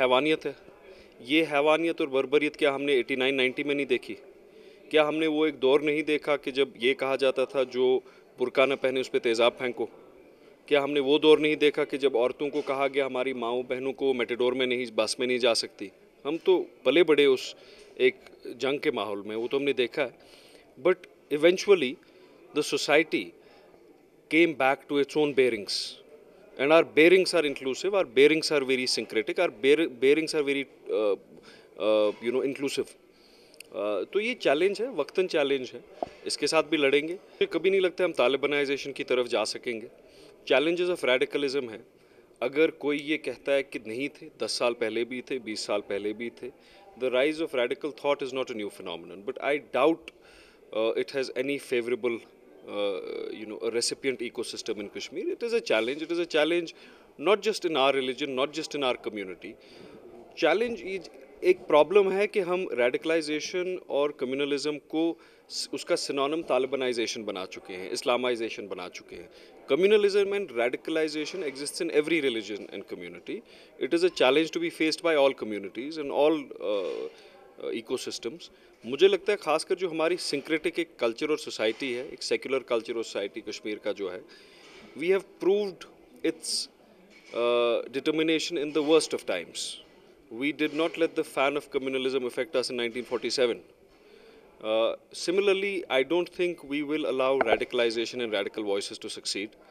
हैवानियत है ये हैवानियत और बरबरीत क्या हमने 89 90 में नहीं देखी क्या हमने वो एक दौर नहीं देखा कि जब ये कहा जाता था जो बुरका न पहने उस पर तेज़ाब फेंको क्या हमने वो दौर नहीं देखा कि जब औरतों को कहा गया हमारी माओ बहनों को मेटेडोर में नहीं बस में नहीं जा सकती हम तो पले बड़े उस एक जंग के माहौल में वो तो हमने देखा है but eventually the society came back to its own bearings and our bearings are inclusive our bearings are very syncretic our bear, bearings are very uh, uh, you know inclusive Uh, तो ये challenge है वक्तन challenge है इसके साथ भी लड़ेंगे मुझे कभी नहीं लगता हम तालिबानाइजेशन की तरफ जा सकेंगे चैलेंजेस ऑफ रेडिकलिज्म है अगर कोई ये कहता है कि नहीं थे दस साल पहले भी थे बीस साल पहले भी थे the rise of radical thought is not a new phenomenon but I doubt it has any favourable Uh, you know a recipient ecosystem in kashmir it is a challenge it is a challenge not just in our religion not just in our community challenge एक problem है कि हम radicalisation और communalism को उसका synonym तालिबनाइजेशन बना चुके हैं इस्लामाइजेशन बना चुके हैं communalism and radicalisation exist in every religion and community it is a challenge to be faced by all communities and all ecosystems मुझे लगता है खासकर जो हमारी सिंक्रेटिक एक कल्चर और सोसाइटी है एक सेक्युलर कल्चर और सोसाइटी कश्मीर का जो है we have proved its determination in the worst of times we did not let the fan of communalism affect us इन 1947 similarly I don't think we will allow radicalisation and radical voice to succeed